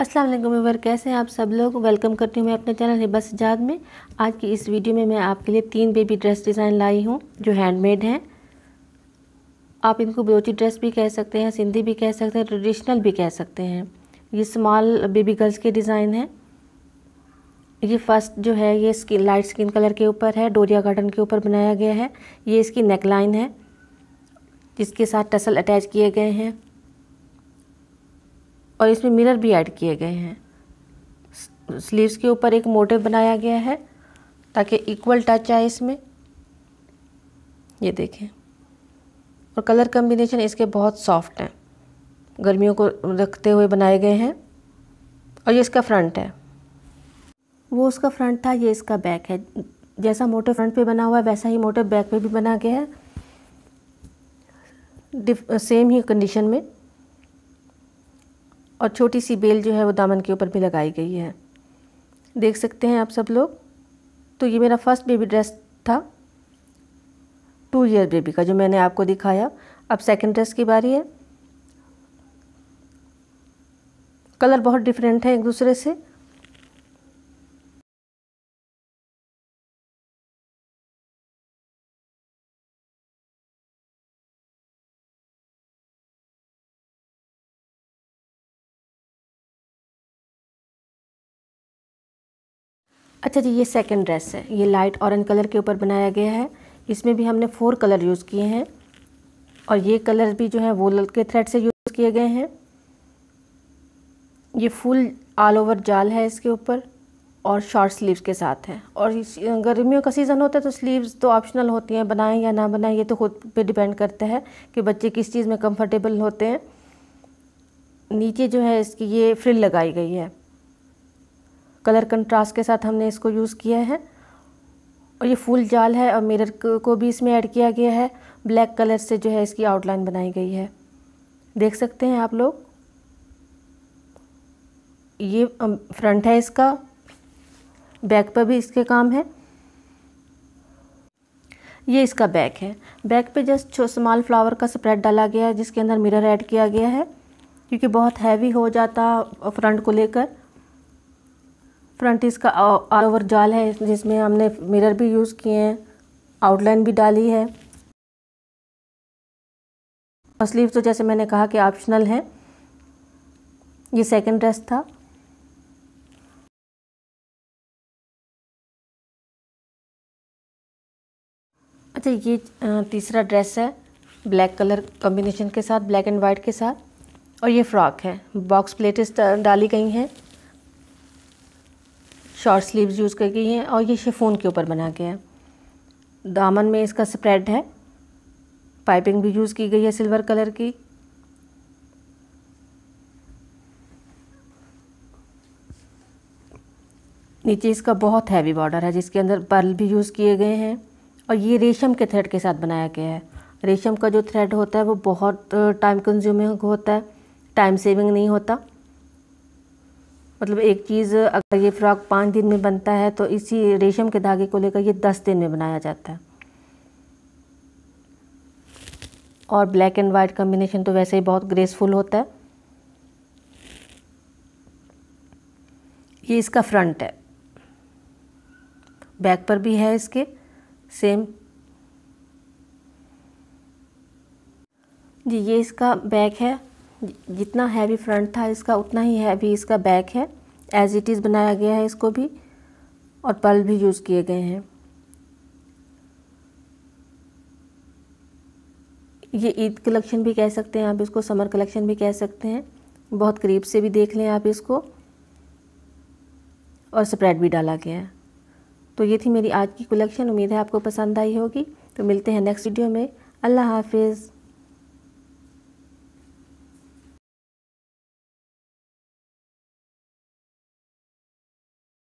अस्सलाम वालेकुम व्यूवर कैसे हैं आप सब लोग वेलकम करती हूँ मैं अपने चैनल हिबस जाद में आज की इस वीडियो में मैं आपके लिए तीन बेबी ड्रेस डिज़ाइन लाई हूँ जो हैंडमेड हैं आप इनको ब्रोची ड्रेस भी कह सकते हैं सिंधी भी कह सकते हैं ट्रेडिशनल भी कह सकते हैं ये स्मॉल बेबी गर्ल्स के डिज़ाइन हैं ये फर्स्ट जो है ये स्किन लाइट स्किन कलर के ऊपर है डोरिया गार्डन के ऊपर बनाया गया है ये इसकी नेकलाइन है जिसके साथ टसल अटैच किए गए हैं और इसमें मिरर भी ऐड किए गए हैं स्लीव्स के ऊपर एक मोटिव बनाया गया है ताकि इक्वल टच आए इसमें ये देखें और कलर कम्बिनेशन इसके बहुत सॉफ्ट हैं गर्मियों को रखते हुए बनाए गए हैं और ये इसका फ्रंट है वो उसका फ्रंट था ये इसका बैक है जैसा मोटे फ्रंट पे बना हुआ है वैसा ही मोटे बैक पे भी बना गया है सेम ही कंडीशन में और छोटी सी बेल जो है वो दामन के ऊपर भी लगाई गई है देख सकते हैं आप सब लोग तो ये मेरा फर्स्ट बेबी ड्रेस था टू ईयर बेबी का जो मैंने आपको दिखाया अब सेकंड ड्रेस की बारी है कलर बहुत डिफरेंट है एक दूसरे से अच्छा जी ये सेकंड ड्रेस है ये लाइट ऑरेंज कलर के ऊपर बनाया गया है इसमें भी हमने फोर कलर यूज़ किए हैं और ये कलर भी जो है वो के थ्रेड से यूज़ किए गए हैं ये फुल ऑल ओवर जाल है इसके ऊपर और शॉर्ट स्लीव्स के साथ है और गर्मियों का सीज़न होता है तो स्लीव्स तो ऑप्शनल होती हैं बनाएं या ना बनाएं ये तो खुद पे डिपेंड करता है कि बच्चे किस चीज़ में कंफर्टेबल होते हैं नीचे जो है इसकी ये फ्रिल लगाई गई है कलर कंट्रास्ट के साथ हमने इसको यूज़ किया है और ये फूल जाल है और मिरर को भी इसमें ऐड किया गया है ब्लैक कलर से जो है इसकी आउटलाइन बनाई गई है देख सकते हैं आप लोग ये फ्रंट है इसका बैक पर भी इसके काम है ये इसका बैक है बैक पे जस्ट स्मॉल फ्लावर का स्प्रेड डाला गया है जिसके अंदर मिरर ऐड किया गया है क्योंकि बहुत हैवी हो जाता फ्रंट को लेकर फ्रंट इसका ऑल ओवर जाल है जिसमें हमने मिरर भी यूज़ किए हैं आउटलाइन भी डाली है स्लीव तो जैसे मैंने कहा कि ऑप्शनल है ये सेकंड ड्रेस था अच्छा ये तीसरा ड्रेस है ब्लैक कलर कॉम्बिनेशन के साथ ब्लैक एंड वाइट के साथ और ये फ्रॉक है बॉक्स प्लेटेस डाली गई हैं शॉर्ट स्लीव्स यूज़ करके गई हैं और ये शिफोन के ऊपर बना के हैं दामन में इसका स्प्रेड है पाइपिंग भी यूज़ की गई है सिल्वर कलर की नीचे इसका बहुत हैवी बॉर्डर है जिसके अंदर पर्ल भी यूज़ किए गए हैं और ये रेशम के थ्रेड के साथ बनाया गया है रेशम का जो थ्रेड होता है वो बहुत टाइम कंज्यूमिंग होता है टाइम सेविंग नहीं होता मतलब एक चीज़ अगर ये फ्रॉक पाँच दिन में बनता है तो इसी रेशम के धागे को लेकर ये दस दिन में बनाया जाता है और ब्लैक एंड वाइट कम्बिनेशन तो वैसे ही बहुत ग्रेसफुल होता है ये इसका फ्रंट है बैक पर भी है इसके सेम जी ये इसका बैक है जितना हैवी फ्रंट था इसका उतना ही हैवी इसका बैक है एज इट इज़ बनाया गया है इसको भी और पल भी यूज़ किए गए हैं ये ईद कलेक्शन भी कह सकते हैं आप इसको समर कलेक्शन भी कह सकते हैं बहुत करीब से भी देख लें आप इसको और स्प्रेड भी डाला गया है तो ये थी मेरी आज की कलेक्शन उम्मीद है आपको पसंद आई होगी तो मिलते हैं नेक्स्ट वीडियो में अल्लाह हाफिज़